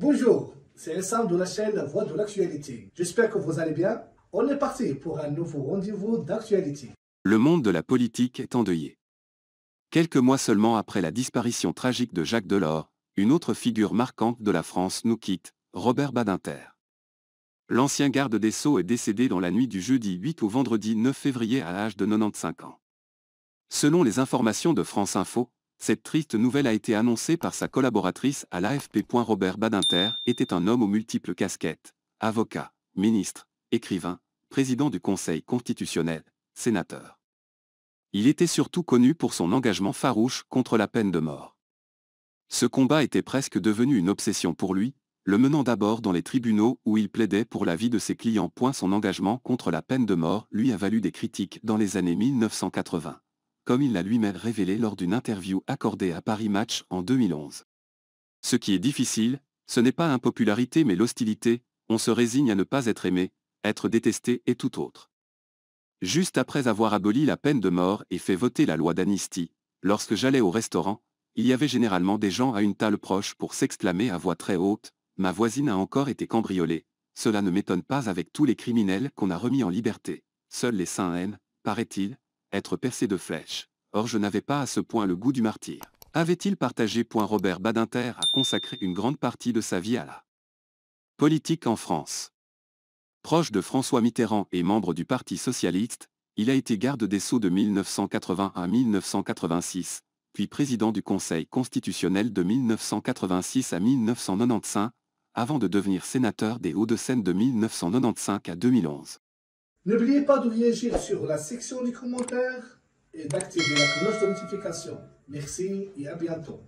Bonjour, c'est Essam de la chaîne La Voix de l'actualité. J'espère que vous allez bien. On est parti pour un nouveau rendez-vous d'actualité. Le monde de la politique est endeuillé. Quelques mois seulement après la disparition tragique de Jacques Delors, une autre figure marquante de la France nous quitte, Robert Badinter. L'ancien garde des Sceaux est décédé dans la nuit du jeudi 8 au vendredi 9 février à l'âge de 95 ans. Selon les informations de France Info, cette triste nouvelle a été annoncée par sa collaboratrice à l'AFP. Robert Badinter était un homme aux multiples casquettes, avocat, ministre, écrivain, président du Conseil constitutionnel, sénateur. Il était surtout connu pour son engagement farouche contre la peine de mort. Ce combat était presque devenu une obsession pour lui, le menant d'abord dans les tribunaux où il plaidait pour la vie de ses clients. Son engagement contre la peine de mort lui a valu des critiques dans les années 1980 comme il l'a lui-même révélé lors d'une interview accordée à Paris Match en 2011. Ce qui est difficile, ce n'est pas impopularité mais l'hostilité, on se résigne à ne pas être aimé, être détesté et tout autre. Juste après avoir aboli la peine de mort et fait voter la loi d'amnistie, lorsque j'allais au restaurant, il y avait généralement des gens à une table proche pour s'exclamer à voix très haute, ma voisine a encore été cambriolée, cela ne m'étonne pas avec tous les criminels qu'on a remis en liberté, seuls les saints haines, paraît-il, être percé de flèches. Or je n'avais pas à ce point le goût du martyr. Avait-il partagé point Robert Badinter a consacré une grande partie de sa vie à la politique en France. Proche de François Mitterrand et membre du Parti socialiste, il a été garde des Sceaux de 1981 à 1986, puis président du Conseil constitutionnel de 1986 à 1995, avant de devenir sénateur des Hauts-de-Seine de 1995 à 2011. N'oubliez pas de réagir sur la section des commentaires et d'activer la cloche de notification. Merci et à bientôt.